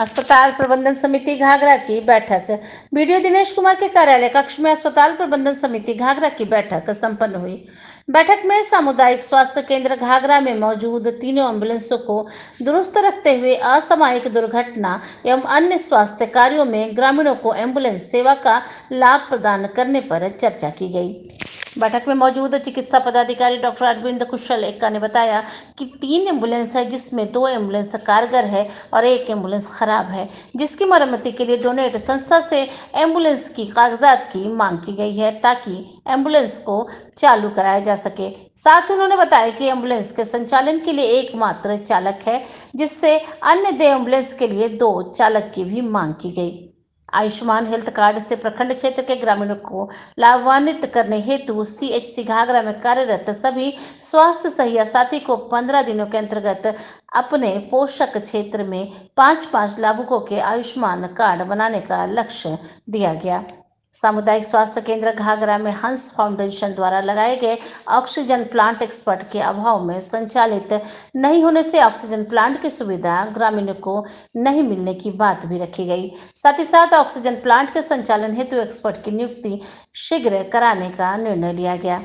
अस्पताल प्रबंधन समिति घाघरा की बैठक बीडीओ दिनेश कुमार के कार्यालय कक्ष में अस्पताल प्रबंधन समिति घाघरा की बैठक संपन्न हुई बैठक में सामुदायिक स्वास्थ्य केंद्र घाघरा में मौजूद तीनों एम्बुलेंसों को दुरुस्त रखते हुए असामायिक दुर्घटना एवं अन्य स्वास्थ्य कार्यों में ग्रामीणों को एम्बुलेंस सेवा का लाभ प्रदान करने पर चर्चा की गई बैठक में मौजूद चिकित्सा पदाधिकारी डॉक्टर अरविंद कुशल एक्का ने बताया कि तीन एम्बुलेंस है जिसमें दो एम्बुलेंस कारगर है और एक एम्बुलेंस खराब है जिसकी मरम्मती के लिए डोनेट संस्था से एम्बुलेंस की कागजात की मांग की गई है ताकि एम्बुलेंस को चालू कराया जा सके साथ ही उन्होंने बताया कि एम्बुलेंस के संचालन के लिए एकमात्र चालक है जिससे अन्य दो एम्बुलेंस के लिए दो चालक की भी मांग की गई आयुष्मान हेल्थ कार्ड से प्रखंड क्षेत्र के ग्रामीणों को लाभान्वित करने हेतु सी एच सी घाघरा में कार्यरत सभी स्वास्थ्य सहिया साथी को पंद्रह दिनों के अंतर्गत अपने पोषक क्षेत्र में पाँच पाँच लाभुकों के आयुष्मान कार्ड बनाने का लक्ष्य दिया गया सामुदायिक स्वास्थ्य केंद्र घाघरा में हंस फाउंडेशन द्वारा लगाए गए ऑक्सीजन प्लांट एक्सपर्ट के अभाव में संचालित नहीं होने से ऑक्सीजन प्लांट की सुविधा ग्रामीणों को नहीं मिलने की बात भी रखी गई साथ ही साथ ऑक्सीजन प्लांट के संचालन हेतु एक्सपर्ट की नियुक्ति शीघ्र कराने का निर्णय लिया गया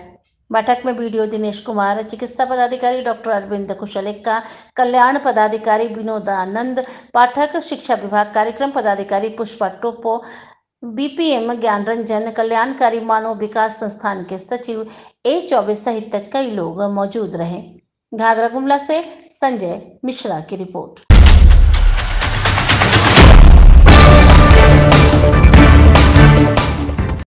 बैठक में वीडियो दिनेश कुमार चिकित्सा पदाधिकारी डॉक्टर अरविंद कुशलेक्का कल्याण पदाधिकारी विनोदानंद पाठक शिक्षा विभाग कार्यक्रम पदाधिकारी पुष्पा टोपो बीपीएम ज्ञान रंजन कल्याणकारी मानव विकास संस्थान के सचिव ए चौबे सहित कई लोग मौजूद रहे घाघरा गुमला से संजय मिश्रा की रिपोर्ट